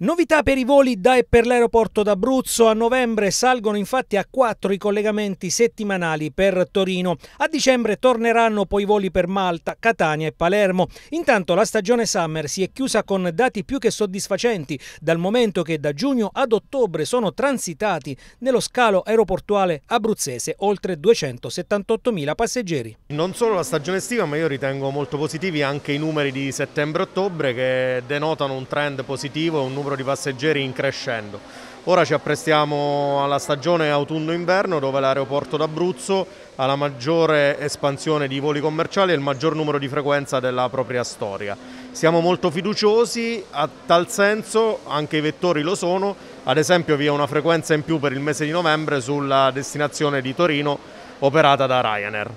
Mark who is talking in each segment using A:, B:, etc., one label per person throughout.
A: Novità per i voli da e per l'aeroporto d'Abruzzo. A novembre salgono infatti a quattro i collegamenti settimanali per Torino. A dicembre torneranno poi i voli per Malta, Catania e Palermo. Intanto la stagione summer si è chiusa con dati più che soddisfacenti, dal momento che da giugno ad ottobre sono transitati nello scalo aeroportuale abruzzese oltre 278.000 passeggeri. Non solo la stagione estiva, ma io
B: ritengo molto positivi anche i numeri di settembre-ottobre che denotano un trend positivo, un numero numero di passeggeri in crescendo. Ora ci apprestiamo alla stagione autunno-inverno dove l'aeroporto d'Abruzzo ha la maggiore espansione di voli commerciali e il maggior numero di frequenza della propria storia. Siamo molto fiduciosi, a tal senso anche i vettori lo sono, ad esempio vi è una frequenza in più per il mese di novembre sulla destinazione di Torino operata da Ryanair.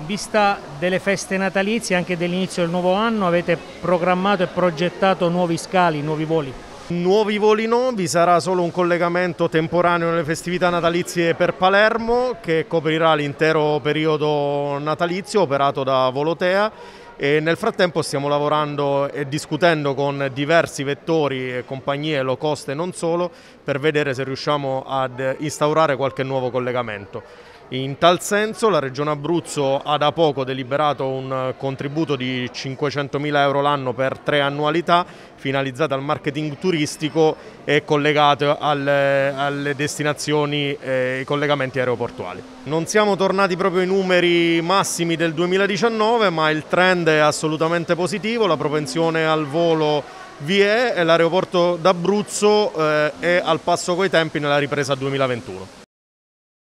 C: In vista delle feste natalizie e anche dell'inizio del nuovo anno avete programmato e progettato nuovi scali, nuovi voli?
B: Nuovi voli no, vi sarà solo un collegamento temporaneo nelle festività natalizie per Palermo che coprirà l'intero periodo natalizio operato da Volotea e nel frattempo stiamo lavorando e discutendo con diversi vettori e compagnie low cost e non solo per vedere se riusciamo ad instaurare qualche nuovo collegamento. In tal senso la Regione Abruzzo ha da poco deliberato un contributo di 500.000 euro l'anno per tre annualità finalizzate al marketing turistico e collegate alle, alle destinazioni e eh, ai collegamenti aeroportuali. Non siamo tornati proprio ai numeri massimi del 2019 ma il trend è assolutamente positivo, la propensione al volo vi è e l'aeroporto
C: d'Abruzzo eh, è al passo coi tempi nella ripresa 2021.